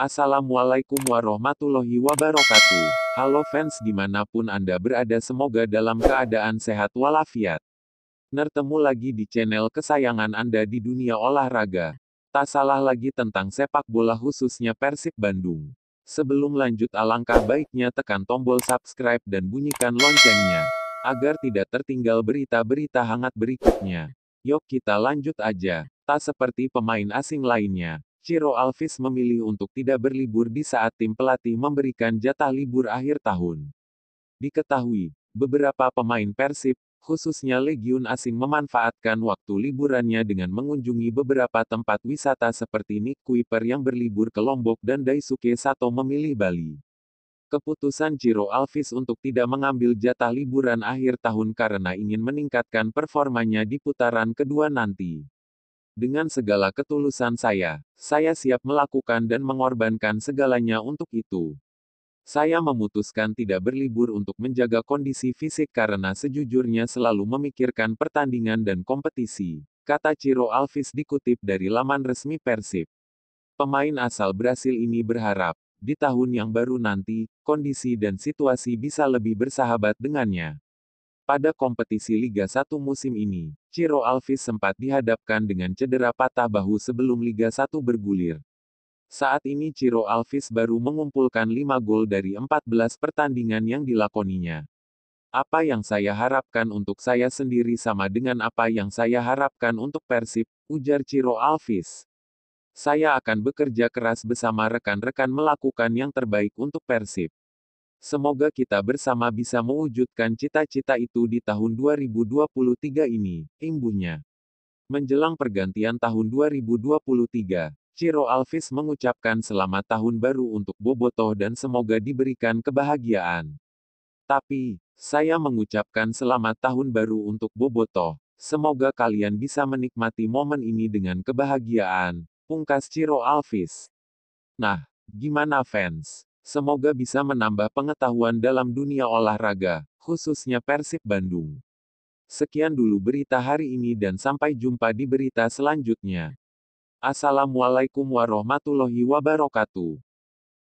Assalamualaikum warahmatullahi wabarakatuh. Halo fans dimanapun Anda berada semoga dalam keadaan sehat walafiat. Nertemu lagi di channel kesayangan Anda di dunia olahraga. Tak salah lagi tentang sepak bola khususnya Persib Bandung. Sebelum lanjut alangkah baiknya tekan tombol subscribe dan bunyikan loncengnya. Agar tidak tertinggal berita-berita hangat berikutnya. Yuk kita lanjut aja. Tak seperti pemain asing lainnya, Ciro Alves memilih untuk tidak berlibur di saat tim pelatih memberikan jatah libur akhir tahun. Diketahui, beberapa pemain Persib, khususnya legiun asing memanfaatkan waktu liburannya dengan mengunjungi beberapa tempat wisata seperti Nick Kuiper yang berlibur ke Lombok dan Daisuke Sato memilih Bali. Keputusan Ciro Alves untuk tidak mengambil jatah liburan akhir tahun karena ingin meningkatkan performanya di putaran kedua nanti. Dengan segala ketulusan saya, saya siap melakukan dan mengorbankan segalanya untuk itu. Saya memutuskan tidak berlibur untuk menjaga kondisi fisik karena sejujurnya selalu memikirkan pertandingan dan kompetisi, kata Ciro Alvis dikutip dari laman resmi Persib. Pemain asal Brasil ini berharap, di tahun yang baru nanti, kondisi dan situasi bisa lebih bersahabat dengannya. Pada kompetisi Liga 1 musim ini, Ciro Alves sempat dihadapkan dengan cedera patah bahu sebelum Liga 1 bergulir. Saat ini Ciro Alves baru mengumpulkan 5 gol dari 14 pertandingan yang dilakoninya. Apa yang saya harapkan untuk saya sendiri sama dengan apa yang saya harapkan untuk Persib, ujar Ciro Alves. Saya akan bekerja keras bersama rekan-rekan melakukan yang terbaik untuk Persib. Semoga kita bersama bisa mewujudkan cita-cita itu di tahun 2023 ini, imbunya. Menjelang pergantian tahun 2023, Ciro Alvis mengucapkan selamat tahun baru untuk Boboto dan semoga diberikan kebahagiaan. Tapi, saya mengucapkan selamat tahun baru untuk Boboto. Semoga kalian bisa menikmati momen ini dengan kebahagiaan. Pungkas Ciro Alvis. Nah, gimana fans? Semoga bisa menambah pengetahuan dalam dunia olahraga, khususnya Persib Bandung. Sekian dulu berita hari ini dan sampai jumpa di berita selanjutnya. Assalamualaikum warahmatullahi wabarakatuh.